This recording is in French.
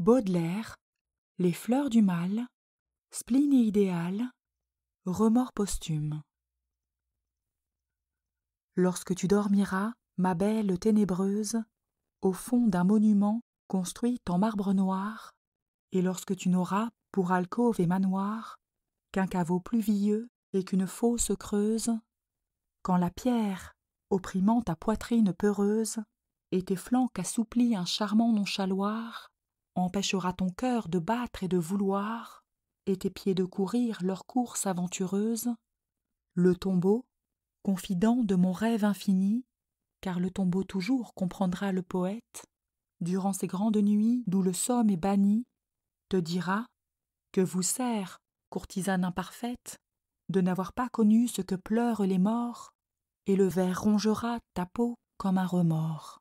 Baudelaire, Les fleurs du mal, Spleen et idéal, Remords posthume. Lorsque tu dormiras, ma belle ténébreuse, au fond d'un monument construit en marbre noir, et lorsque tu n'auras, pour alcôve et manoir, qu'un caveau pluvieux et qu'une fosse creuse, quand la pierre, opprimant ta poitrine peureuse, et tes flancs assouplis un charmant nonchaloir, empêchera ton cœur de battre et de vouloir, et tes pieds de courir leur course aventureuse Le tombeau, confident de mon rêve infini, car le tombeau toujours comprendra le poète, durant ces grandes nuits d'où le somme est banni, te dira que vous sert, courtisane imparfaite, de n'avoir pas connu ce que pleurent les morts, et le ver rongera ta peau comme un remords.